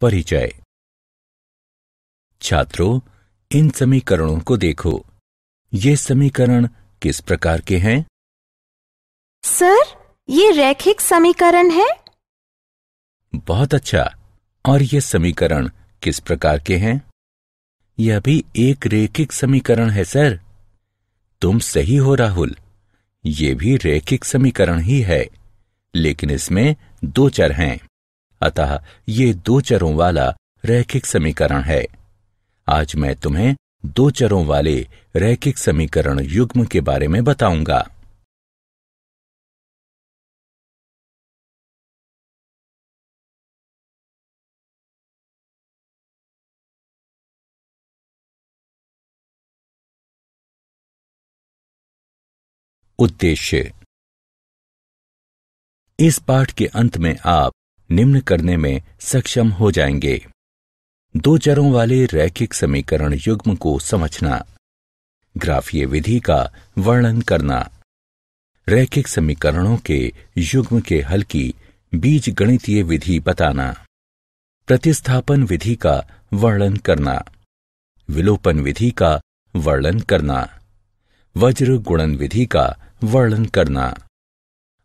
परिचय छात्रों इन समीकरणों को देखो ये समीकरण किस प्रकार के हैं सर ये रैखिक समीकरण है बहुत अच्छा और ये समीकरण किस प्रकार के हैं यह भी एक रैखिक समीकरण है सर तुम सही हो राहुल ये भी रैखिक समीकरण ही है लेकिन इसमें दो चर हैं अतः ये दो चरों वाला रैखिक समीकरण है आज मैं तुम्हें दो चरों वाले रैखिक समीकरण युग्म के बारे में बताऊंगा उद्देश्य इस पाठ के अंत में आप निम्न करने में सक्षम हो जाएंगे दो चरों वाले रैखिक समीकरण युग्म को समझना ग्राफीय विधि का वर्णन करना रैखिक समीकरणों के युग्म के हल की बीज गणितीय विधि बताना प्रतिस्थापन विधि का वर्णन करना विलोपन विधि का वर्णन करना वज्र गुणन विधि का वर्णन करना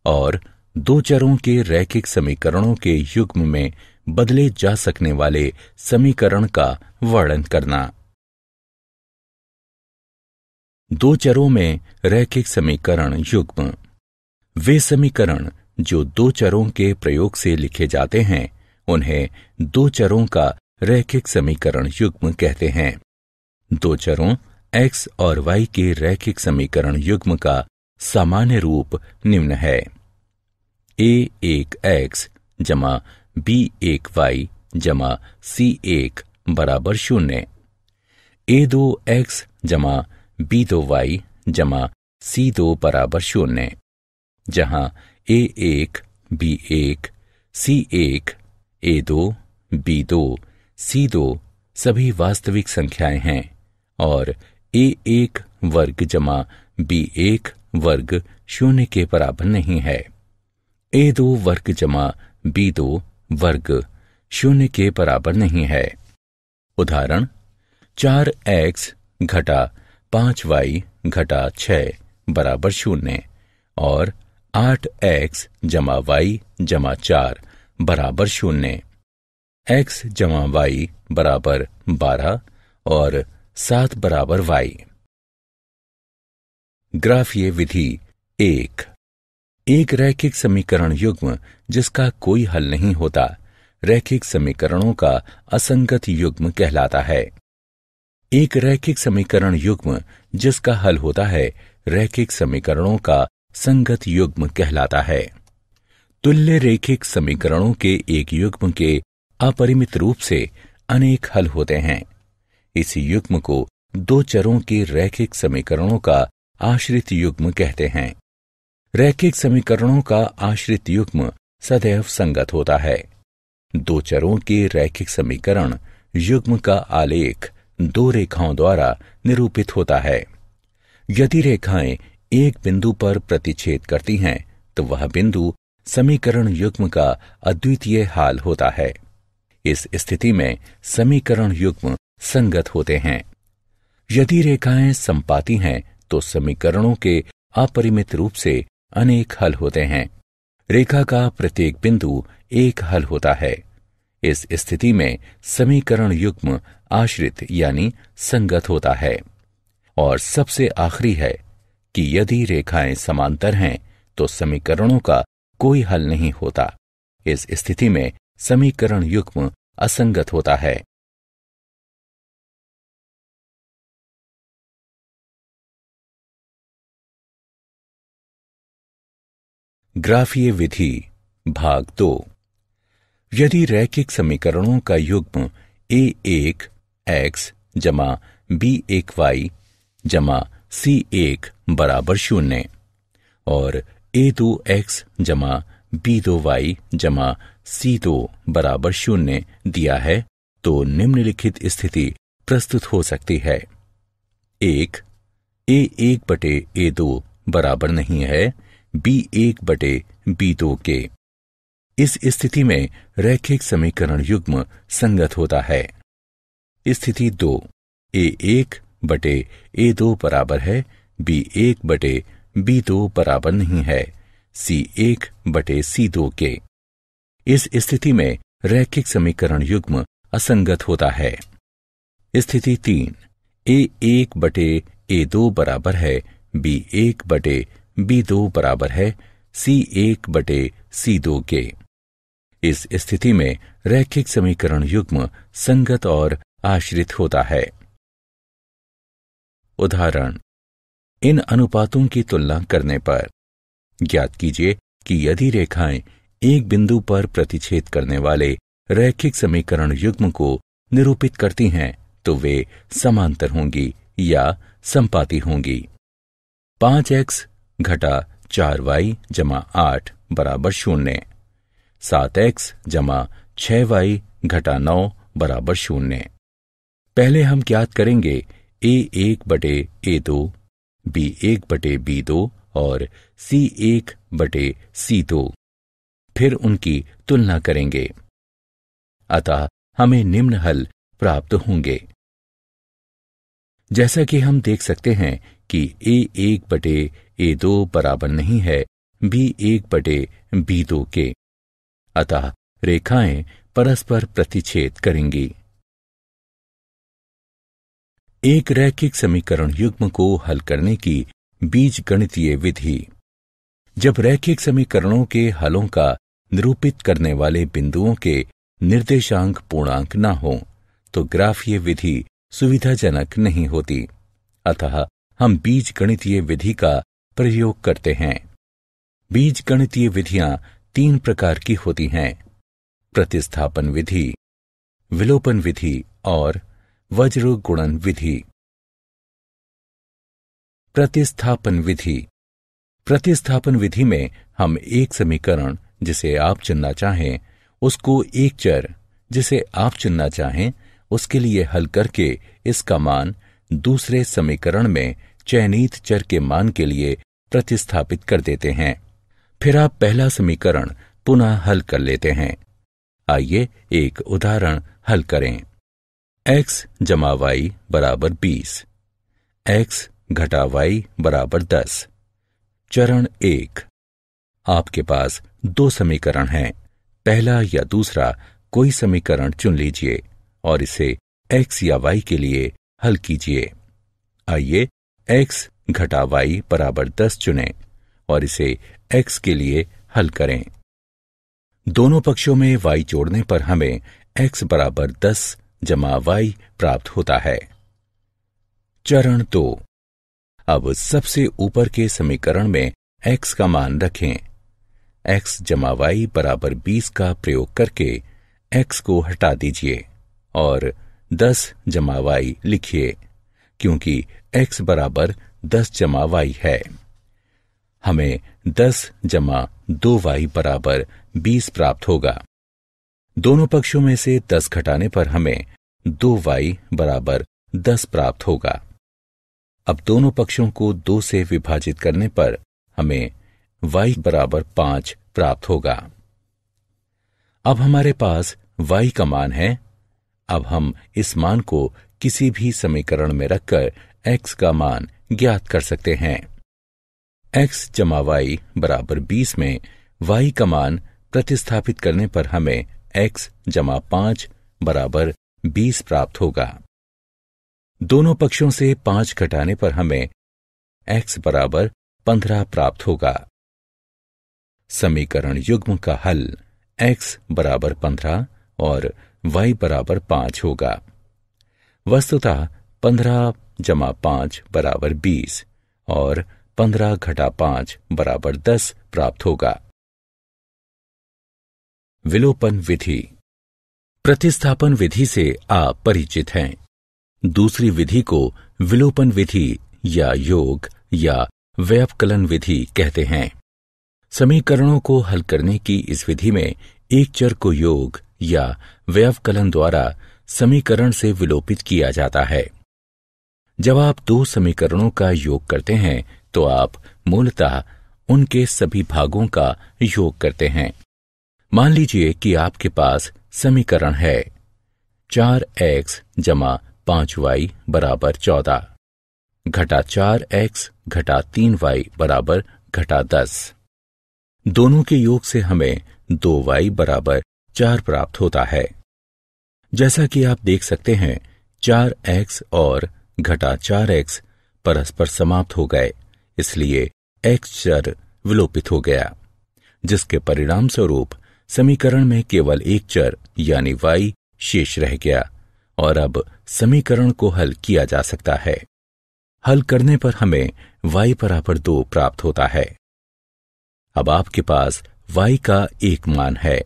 और दो चरों के रैखिक समीकरणों के युग्म में बदले जा सकने वाले समीकरण का वर्णन करना दो चरों में रैखिक समीकरण युग्म वे समीकरण जो दो चरों के प्रयोग से लिखे जाते हैं उन्हें दो चरों का रैखिक समीकरण युग्म कहते हैं दो चरों x और y के रैखिक समीकरण युग्म का सामान्य रूप निम्न है ए एक एक्स जमा बी एक वाई जमा सी एक बराबर शून्य ए दो एक्स जमा बी दो वाई जमा सी दो बराबर शून्य जहां ए एक बी एक सी एक ए दो बी दो सी दो सभी वास्तविक संख्याएं हैं और ए एक वर्ग जमा बी एक वर्ग शून्य के बराबर नहीं है ए दो वर्ग जमा बी दो वर्ग शून्य के बराबर नहीं है उदाहरण चार एक्स घटा पांच वाई घटा छ बराबर शून्य और आठ एक्स जमा वाई जमा चार बराबर शून्य एक्स जमा वाई बराबर बारह और सात बराबर वाई ग्राफ ये विधि एक एक रैखिक समीकरण युग्म जिसका कोई हल नहीं होता रैखिक समीकरणों का असंगत युग्म कहलाता है एक रैखिक समीकरण युग्म जिसका हल होता है रैखिक समीकरणों का संगत युग्म कहलाता है तुल्य रैखिक समीकरणों के एक युग्म के अपरिमित रूप से अनेक हल होते हैं इस युग्म को दो चरों के रैखिक समीकरणों का आश्रित युग्म कहते हैं रैखिक समीकरणों का आश्रित युग्म सदैव संगत होता है दो चरों के रैखिक समीकरण युग्म का आलेख दो रेखाओं द्वारा निरूपित होता है यदि रेखाएं एक बिंदु पर प्रतिच्छेद करती हैं तो वह बिंदु समीकरण युग्म का अद्वितीय हाल होता है इस स्थिति में समीकरण युग्म संगत होते हैं यदि रेखाएं संपाती हैं तो समीकरणों के अपरिमित रूप से अनेक हल होते हैं रेखा का प्रत्येक बिंदु एक हल होता है इस स्थिति में समीकरण युग्म आश्रित यानी संगत होता है और सबसे आखिरी है कि यदि रेखाएं समांतर हैं तो समीकरणों का कोई हल नहीं होता इस स्थिति में समीकरण युग्म असंगत होता है ग्राफीय विधि भाग दो यदि रैखिक समीकरणों का युग्म ए एक एक्स जमा बी एक वाई जमा सी एक बराबर शून्य और ए दो एक्स जमा बी दो वाई जमा सी दो बराबर शून्य दिया है तो निम्नलिखित स्थिति प्रस्तुत हो सकती है एक ए एक बटे ए दो बराबर नहीं है बी एक बटे बी दो के इस स्थिति में रैखिक समीकरण युग्म संगत होता है स्थिति दो ए एक बटे ए दो बराबर है बी एक बटे बी दो बराबर नहीं है सी एक बटे सी दो के इस स्थिति में रैखिक समीकरण युग्म असंगत होता है स्थिति तीन ए एक बटे ए दो बराबर है बी एक बटे बी दो बराबर है सी एक बटे सी दो के इस स्थिति में रैखिक समीकरण युग्म संगत और आश्रित होता है उदाहरण इन अनुपातों की तुलना करने पर ज्ञात कीजिए कि यदि रेखाएं एक बिंदु पर प्रतिच्छेद करने वाले रैखिक समीकरण युग्म को निरूपित करती हैं तो वे समांतर होंगी या संपाती होंगी पांच एक्स घटा चार वाई जमा आठ बराबर शून्य सात एक्स जमा छह वाई घटा नौ बराबर शून्य पहले हम ज्ञात करेंगे ए एक बटे ए दो बी एक बटे बी दो और सी एक बटे सी दो फिर उनकी तुलना करेंगे अतः हमें निम्न हल प्राप्त होंगे जैसा कि हम देख सकते हैं कि ए एक बटे ए दो बराबर नहीं है बी एक बटे बी दो के अतः रेखाएं परस्पर प्रतिच्छेद करेंगी एक रैखिक समीकरण युग्म को हल करने की बीज गणितीय विधि जब रैखिक समीकरणों के हलों का निरूपित करने वाले बिंदुओं के निर्देशांक पूर्णांक न हो तो ग्राफीय विधि सुविधाजनक नहीं होती अतः हम बीज गणितीय विधि का प्रयोग करते हैं बीज गणितीय विधियां तीन प्रकार की होती हैं प्रतिस्थापन विधि विलोपन विधि और वज्रगुणन विधि प्रतिस्थापन विधि प्रतिस्थापन विधि में हम एक समीकरण जिसे आप चुनना चाहें उसको एक चर जिसे आप चुनना चाहें उसके लिए हल करके इसका मान दूसरे समीकरण में चयनित चर के मान के लिए प्रतिस्थापित कर देते हैं फिर आप पहला समीकरण पुनः हल कर लेते हैं आइए एक उदाहरण हल करें x जमा वाई बराबर बीस एक्स घटा वाई बराबर दस चरण एक आपके पास दो समीकरण हैं पहला या दूसरा कोई समीकरण चुन लीजिए और इसे x या y के लिए हल कीजिए आइए x घटा y बराबर दस चुनें और इसे x के लिए हल करें दोनों पक्षों में y जोड़ने पर हमें x बराबर दस जमा वाई प्राप्त होता है चरण दो तो, अब सबसे ऊपर के समीकरण में x का मान रखें x जमा वाई बराबर बीस का प्रयोग करके x को हटा दीजिए और 10 जमा वाई लिखिए क्योंकि एक्स बराबर दस जमा वाई है हमें दस जमा दो वाई बराबर बीस प्राप्त होगा दोनों पक्षों में से दस घटाने पर हमें दो वाई बराबर दस प्राप्त होगा अब दोनों पक्षों को दो से विभाजित करने पर हमें y बराबर पांच प्राप्त होगा अब हमारे पास y का मान है अब हम इस मान को किसी भी समीकरण में रखकर एक्स का मान ज्ञात कर सकते हैं एक्स जमा वाई बराबर बीस में वाई का मान प्रतिस्थापित करने पर हमें एक्स जमा पांच बराबर बीस प्राप्त होगा दोनों पक्षों से पांच घटाने पर हमें एक्स बराबर पंद्रह प्राप्त होगा समीकरण युग्म का हल एक्स बराबर पंद्रह और वाई बराबर पांच होगा वस्तुतः पंद्रह जमा पांच बराबर बीस और पंद्रह घटा पांच बराबर दस प्राप्त होगा विलोपन विधि प्रतिस्थापन विधि से आप परिचित हैं दूसरी विधि को विलोपन विधि या योग या व्यवकलन विधि कहते हैं समीकरणों को हल करने की इस विधि में एक चर को योग या व्यवकलन द्वारा समीकरण से विलोपित किया जाता है जब आप दो समीकरणों का योग करते हैं तो आप मूलतः उनके सभी भागों का योग करते हैं मान लीजिए कि आपके पास समीकरण है चार एक्स जमा पांच वाई बराबर चौदह घटा चार एक्स घटा तीन वाई बराबर घटा दस दोनों के योग से हमें दो वाई बराबर चार प्राप्त होता है जैसा कि आप देख सकते हैं चार एक्स और घटा चार एक्स परस्पर समाप्त हो गए इसलिए एक्स चर विलोपित हो गया जिसके परिणाम स्वरूप समीकरण में केवल एक चर यानी वाई शेष रह गया और अब समीकरण को हल किया जा सकता है हल करने पर हमें वाई बराबर दो प्राप्त होता है अब आपके पास वाई का एक मान है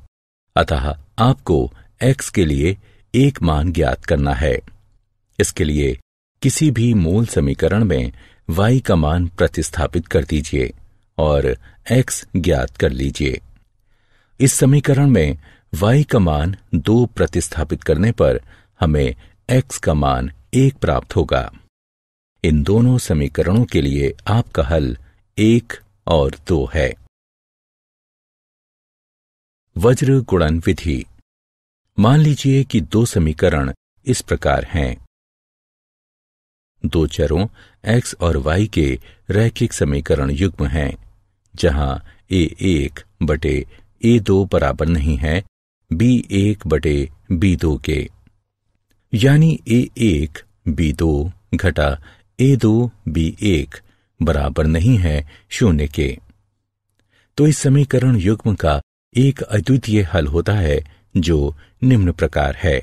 अतः आपको एक्स के लिए एक मान ज्ञात करना है इसके लिए किसी भी मूल समीकरण में y का मान प्रतिस्थापित कर दीजिए और x ज्ञात कर लीजिए इस समीकरण में y का मान दो प्रतिस्थापित करने पर हमें x का मान एक प्राप्त होगा इन दोनों समीकरणों के लिए आपका हल एक और दो है वज्र गुणन विधि मान लीजिए कि दो समीकरण इस प्रकार हैं दो चरों एक्स और वाई के रैखिक समीकरण युग्म हैं जहां ए एक बटे ए दो बराबर नहीं है बी एक बटे बी दो के यानी ए एक बी दो घटा ए दो बी एक बराबर नहीं है शून्य के तो इस समीकरण युग्म का एक अद्वितीय हल होता है जो निम्न प्रकार है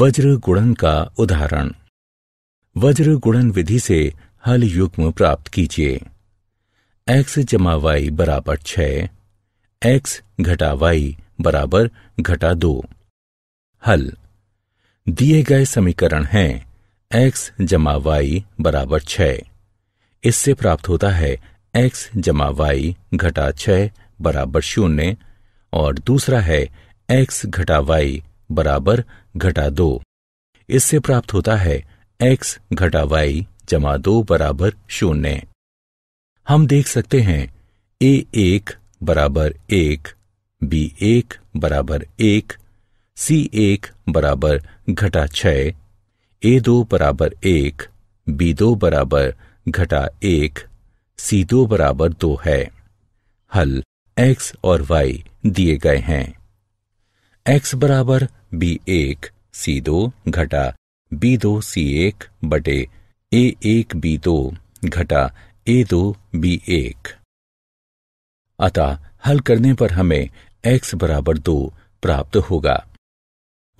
वज्र गुणन का उदाहरण वज्र गुणन विधि से हल युग्म प्राप्त कीजिए एक्स जमा वाई बराबर छ एक्स घटा वाई बराबर घटा दो हल दिए गए समीकरण हैं एक्स जमा वाई बराबर छ इससे प्राप्त होता है एक्स जमा वाई घटा छ बराबर शून्य और दूसरा है एक्स घटा वाई बराबर घटा दो इससे प्राप्त होता है एक्स घटा वाई जमा दो बराबर शून्य हम देख सकते हैं ए एक बराबर एक बी एक बराबर एक सी एक बराबर घटा छ ए दो बराबर एक बी दो बराबर घटा एक सी दो बराबर दो है हल एक्स और वाई दिए गए हैं एक्स बराबर बी एक सी दो घटा बी दो सी एक बटे ए एक बी दो घटा ए दो बी एक अतः हल करने पर हमें एक्स बराबर दो प्राप्त होगा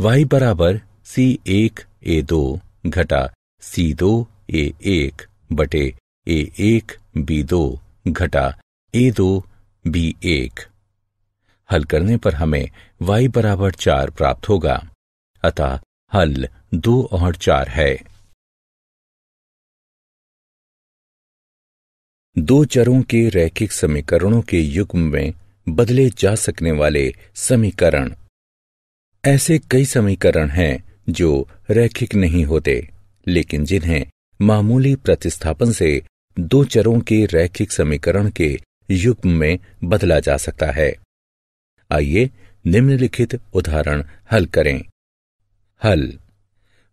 वाई बराबर सी एक ए दो घटा सी दो ए एक बटे ए एक बी दो घटा ए दो बी एक हल करने पर हमें y बराबर चार प्राप्त होगा अतः हल दो और चार है दो चरों के रैखिक समीकरणों के युग्म में बदले जा सकने वाले समीकरण ऐसे कई समीकरण हैं जो रैखिक नहीं होते लेकिन जिन्हें मामूली प्रतिस्थापन से दो चरों के रैखिक समीकरण के युग्म में बदला जा सकता है आइए निम्नलिखित उदाहरण हल करें हल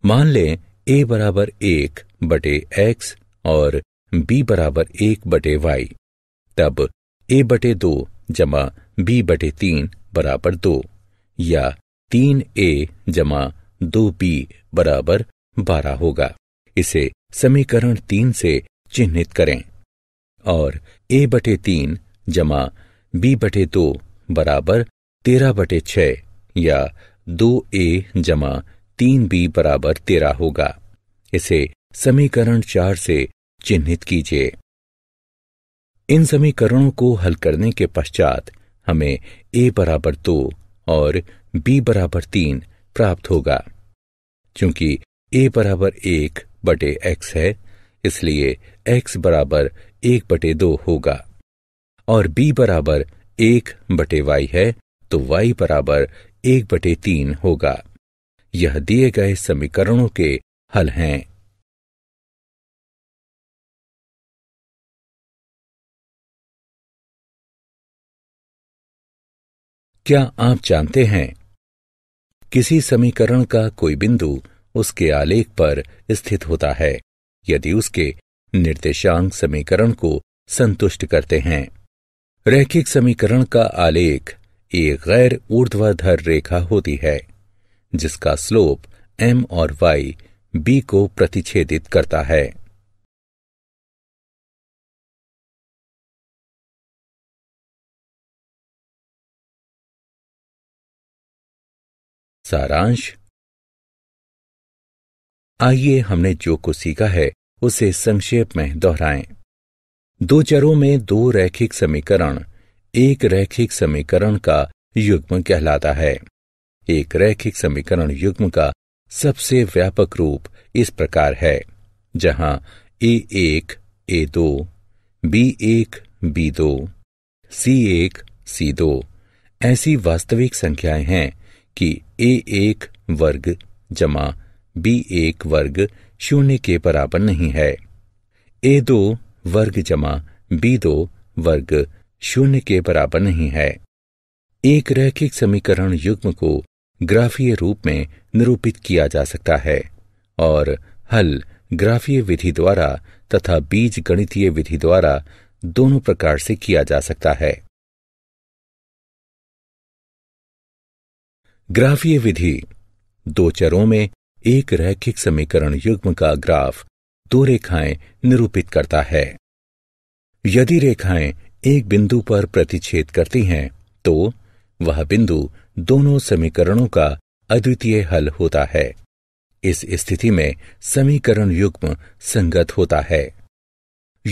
मान लें ए बराबर एक बटे एक्स और बी बराबर एक बटे वाई तब ए बटे दो जमा बी बटे तीन बराबर दो या तीन ए जमा दो बी बराबर बारह होगा इसे समीकरण तीन से चिन्हित करें और ए बटे तीन जमा बी बटे दो बराबर तेरह बटे छ या दो ए जमा तीन बी बराबर तेरह होगा इसे समीकरण चार से चिन्हित कीजिए इन समीकरणों को हल करने के पश्चात हमें ए बराबर दो और बी बराबर तीन प्राप्त होगा क्योंकि ए बराबर एक बटे एक्स है इसलिए एक्स बराबर एक बटे दो होगा और बी बराबर एक बटे वाई है तो वाई बराबर एक बटे तीन होगा यह दिए गए समीकरणों के हल हैं क्या आप जानते हैं किसी समीकरण का कोई बिंदु उसके आलेख पर स्थित होता है यदि उसके निर्देशांक समीकरण को संतुष्ट करते हैं रैखिक समीकरण का आलेख एक गैर ऊर्ध्वाधर रेखा होती है जिसका स्लोप एम और वाई बी को प्रतिच्छेदित करता है सारांश आइए हमने जो कुछ सीखा है उसे संक्षेप में दोहराएं दो चरों में दो रैखिक समीकरण एक रैखिक समीकरण का युग्म कहलाता है एक रैखिक समीकरण युग्म का सबसे व्यापक रूप इस प्रकार है जहां ए एक ए दो बी एक बी दो सी एक सी दो ऐसी वास्तविक संख्याएं हैं कि ए एक वर्ग जमा बी एक वर्ग शून्य के बराबर नहीं है ए दो वर्ग जमा बी दो वर्ग शून्य के बराबर नहीं है एक रैखिक समीकरण युग्म को ग्राफीय रूप में निरूपित किया जा सकता है और हल ग्राफीय विधि द्वारा तथा बीज गणितीय विधि द्वारा दोनों प्रकार से किया जा सकता है ग्राफीय विधि दो चरों में एक रैखिक समीकरण युग्म का ग्राफ दो रेखाएं निरूपित करता है यदि रेखाएं एक बिंदु पर प्रतिच्छेद करती हैं तो वह बिंदु दोनों समीकरणों का अद्वितीय हल होता है इस स्थिति में समीकरण युग्म संगत होता है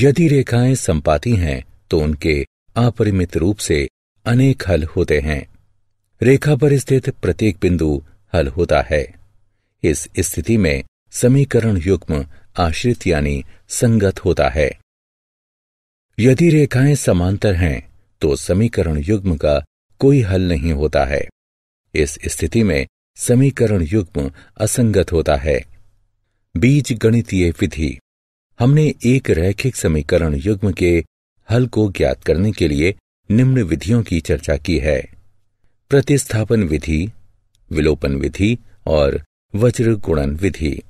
यदि रेखाएं संपाती हैं तो उनके अपरिमित रूप से अनेक हल होते हैं रेखा पर स्थित प्रत्येक बिंदु हल होता है इस स्थिति में समीकरण युग्म आश्रित यानी संगत होता है यदि रेखाएं समांतर हैं तो समीकरण युग्म का कोई हल नहीं होता है इस स्थिति में समीकरण युग्म असंगत होता है बीज गणितीय विधि हमने एक रैखिक समीकरण युग्म के हल को ज्ञात करने के लिए निम्न विधियों की चर्चा की है प्रतिस्थापन विधि विलोपन विधि और वज्र गुणन विधि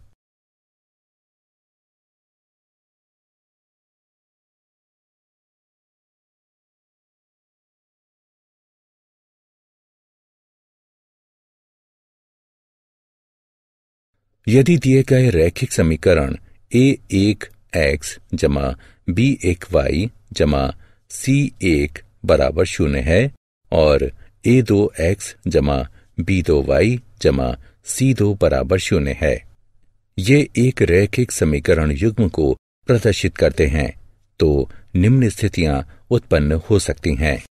यदि दिए गए रैखिक समीकरण ए एक एक्स जमा बी एक वाई जमा सी एक बराबर शून्य है और ए दो एक्स जमा बी दो वाई जमा सी दो बराबर शून्य है ये एक रैखिक समीकरण युग्म को प्रदर्शित करते हैं तो निम्न स्थितियां उत्पन्न हो सकती हैं